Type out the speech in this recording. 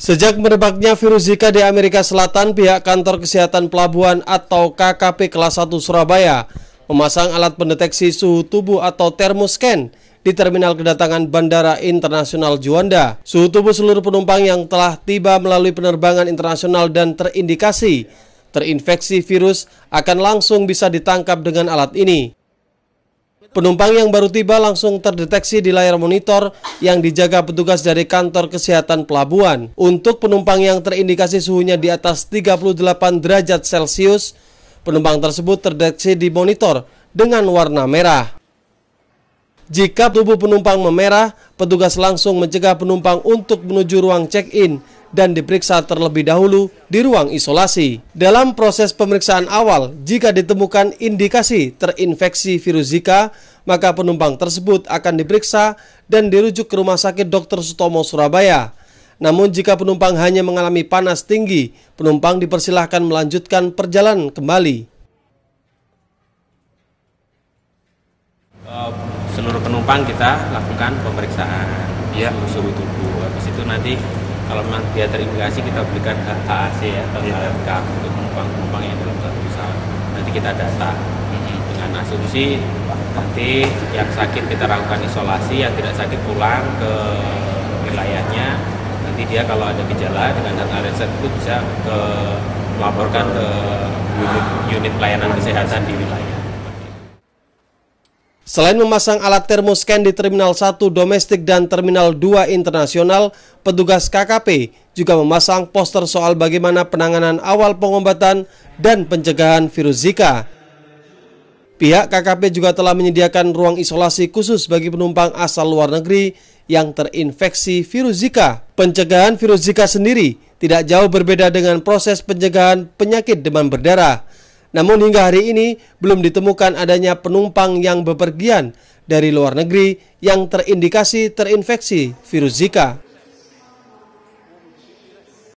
Sejak merebaknya virus Zika di Amerika Selatan, pihak Kantor Kesehatan Pelabuhan atau KKP kelas 1 Surabaya memasang alat pendeteksi suhu tubuh atau thermoscan di terminal kedatangan Bandara Internasional Juanda. Suhu tubuh seluruh penumpang yang telah tiba melalui penerbangan internasional dan terindikasi terinfeksi virus akan langsung bisa ditangkap dengan alat ini. Penumpang yang baru tiba langsung terdeteksi di layar monitor yang dijaga petugas dari kantor kesehatan pelabuhan. Untuk penumpang yang terindikasi suhunya di atas 38 derajat Celcius, penumpang tersebut terdeteksi di monitor dengan warna merah. Jika tubuh penumpang memerah, petugas langsung mencegah penumpang untuk menuju ruang check-in dan diperiksa terlebih dahulu di ruang isolasi. Dalam proses pemeriksaan awal, jika ditemukan indikasi terinfeksi virus Zika, maka penumpang tersebut akan diperiksa dan dirujuk ke Rumah Sakit Dr. Sutomo Surabaya. Namun jika penumpang hanya mengalami panas tinggi, penumpang dipersilahkan melanjutkan perjalanan kembali. seluruh penumpang kita lakukan pemeriksaan ya suhu tubuh habis itu nanti kalau memang dia terindikasi kita berikan HAC ya atau ya. HRK untuk penumpang-penumpang yang dalam satu pesawat nanti kita data dengan asumsi nanti yang sakit kita lakukan isolasi yang tidak sakit pulang ke wilayahnya nanti dia kalau ada gejala dengan data riset itu bisa ke eh, melaporkan ke unit, unit pelayanan kesehatan di wilayah Selain memasang alat termoscan di Terminal 1 domestik dan Terminal 2 internasional, petugas KKP juga memasang poster soal bagaimana penanganan awal pengobatan dan pencegahan virus Zika. Pihak KKP juga telah menyediakan ruang isolasi khusus bagi penumpang asal luar negeri yang terinfeksi virus Zika. Pencegahan virus Zika sendiri tidak jauh berbeda dengan proses pencegahan penyakit demam berdarah namun hingga hari ini belum ditemukan adanya penumpang yang bepergian dari luar negeri yang terindikasi terinfeksi virus Zika.